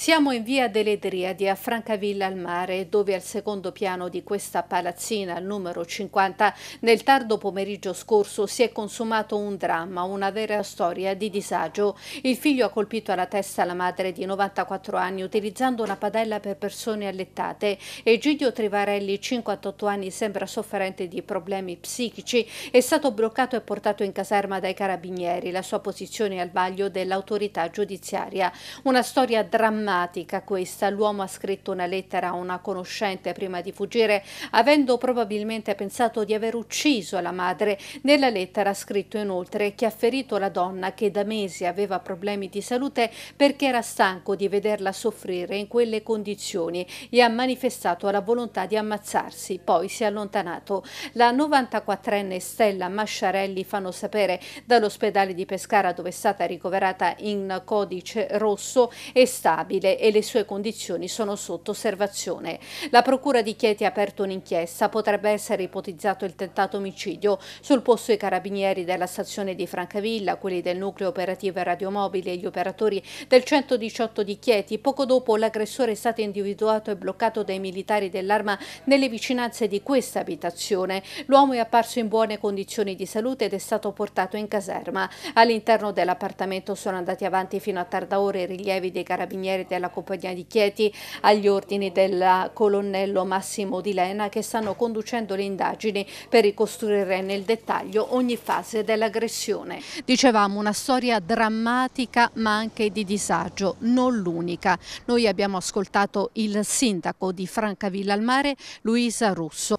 Siamo in via delle Driadi a Francavilla al Mare, dove al secondo piano di questa palazzina, al numero 50, nel tardo pomeriggio scorso si è consumato un dramma, una vera storia di disagio. Il figlio ha colpito alla testa la madre di 94 anni utilizzando una padella per persone allettate. Egidio Trivarelli, 58 anni, sembra sofferente di problemi psichici, è stato bloccato e portato in caserma dai carabinieri. La sua posizione è al vaglio dell'autorità giudiziaria. Una storia drammatica emblematica questa. L'uomo ha scritto una lettera a una conoscente prima di fuggire, avendo probabilmente pensato di aver ucciso la madre. Nella lettera ha scritto inoltre che ha ferito la donna che da mesi aveva problemi di salute perché era stanco di vederla soffrire in quelle condizioni e ha manifestato la volontà di ammazzarsi. Poi si è allontanato. La 94enne Stella Masciarelli, fanno sapere, dall'ospedale di Pescara dove è stata ricoverata in codice rosso, è stabile civile e le sue condizioni sono sotto osservazione. La Procura di Chieti ha aperto un'inchiesta, potrebbe essere ipotizzato il tentato omicidio. Sul posto i carabinieri della stazione di Francavilla, quelli del nucleo operativo e radiomobile e gli operatori del 118 di Chieti. Poco dopo l'aggressore è stato individuato e bloccato dai militari dell'arma nelle vicinanze di questa abitazione. L'uomo è apparso in buone condizioni di salute ed è stato portato in caserma. All'interno dell'appartamento sono andati avanti fino a tarda ora i rilievi dei carabinieri carabinieri della compagnia di Chieti agli ordini del colonnello Massimo Di Lena che stanno conducendo le indagini per ricostruire nel dettaglio ogni fase dell'aggressione. Dicevamo una storia drammatica ma anche di disagio, non l'unica. Noi abbiamo ascoltato il sindaco di Francavilla al Mare, Luisa Russo.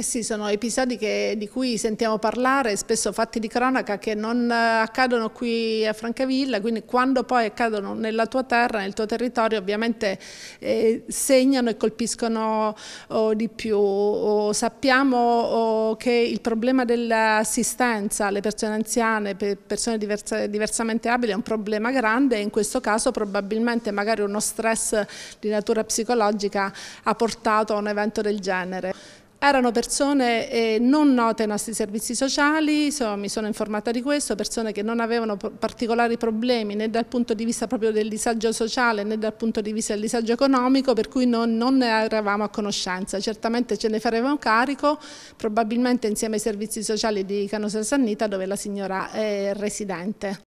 Eh sì, sono episodi che, di cui sentiamo parlare, spesso fatti di cronaca, che non eh, accadono qui a Francavilla, quindi quando poi accadono nella tua terra, nel tuo territorio, ovviamente eh, segnano e colpiscono oh, di più. Oh, sappiamo oh, che il problema dell'assistenza alle persone anziane, per persone diversa, diversamente abili, è un problema grande e in questo caso probabilmente magari uno stress di natura psicologica ha portato a un evento del genere. Erano persone eh, non note ai nostri servizi sociali, insomma, mi sono informata di questo, persone che non avevano particolari problemi né dal punto di vista proprio del disagio sociale né dal punto di vista del disagio economico, per cui non, non eravamo a conoscenza. Certamente ce ne faremo carico, probabilmente insieme ai servizi sociali di Canosa Sannita dove la signora è residente.